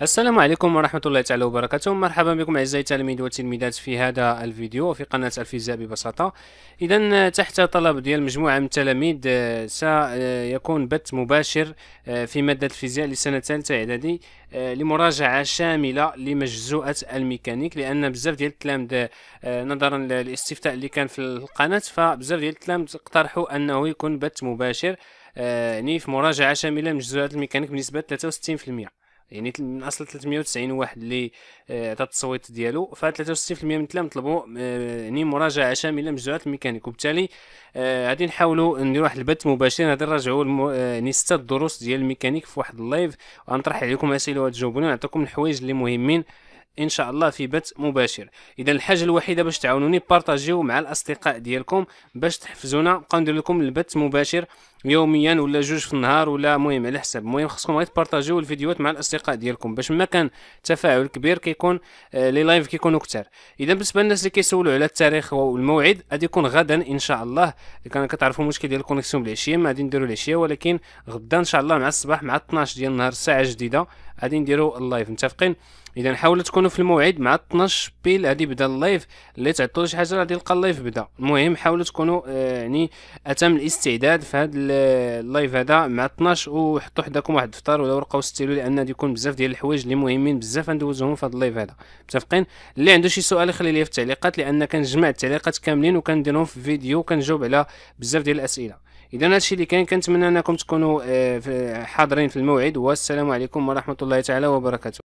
السلام عليكم ورحمة الله تعالى وبركاته مرحبا بكم أعزائي التلاميذ والتلميذات في هذا الفيديو في قناة الفيزياء ببساطة إذا تحت طلب ديال مجموعة من التلاميذ آه، سيكون بث مباشر آه، في مادة الفيزياء لسنة ثالثة إعدادي آه، لمراجعة شاملة لمجزوءة الميكانيك لأن بزاف ديال التلاميذ نظرا للاستفتاء اللي كان في القناة فبزاف ديال التلاميذ اقترحوا أنه يكون بث مباشر يعني في مراجعة شاملة لمجزوءة الميكانيك بنسبة 63% يعني من اصل 390 واحد اللي آه، عطى التصويت ديالو ف 63% من التلام طلبوا آه، يعني مراجعه شامله مجزوعات الميكانيك وبالتالي آه، غادي نحاولوا نديروا واحد البث مباشر غادي نراجعوا المو... يعني سته الدروس ديال الميكانيك في واحد اللايف وغنطرح عليكم اسئله وتجاوبوني ونعطيكم الحوايج اللي مهمين ان شاء الله في بث مباشر اذا الحاجه الوحيده باش تعاونوني بارطاجيو مع الاصدقاء ديالكم باش تحفزونا نبقاو ندير لكم البث مباشر يوميا ولا جوج في النهار ولا المهم على حسب المهم خصكم غير تبارطاجيو الفيديوهات مع الاصدقاء ديالكم باش ما كان تفاعل كبير كيكون آه، لي لايف كيكونوا كثار اذا بالنسبه للناس اللي كيسولوا على التاريخ والموعد غادي يكون غدا ان شاء الله كان كتعرفوا المشكل ديال الكونيكسيون بالعشيه ما غادي نديروا العشيه ولكن غدا ان شاء الله مع الصباح مع 12 ديال النهار الساعه جديده غادي نديرو اللايف متفقين اذا حاولوا تكونوا في الموعد مع 12 بيل غادي يبدا اللايف اللي تعطلوا شي حاجه غادي يلقى اللايف بدا المهم حاولوا تكونوا آه، يعني اتم الاستعداد في هذا اللايف هذا مع 12 وحطوا حداكم واحد الفطار ولا ورقه وستيلو لان غادي يكون بزاف ديال الحوايج اللي مهمين بزاف غندوزوهم في هذا اللايف هذا متفقين اللي عنده شي سؤال يخلي لي في التعليقات لان كنجمع التعليقات كاملين وكنديرهم في فيديو وكنجاوب على بزاف ديال الاسئله اذا الشيء اللي كان كنتمنى انكم تكونوا آه، حاضرين في الموعد والسلام عليكم ورحمه الله تعالى وبركاته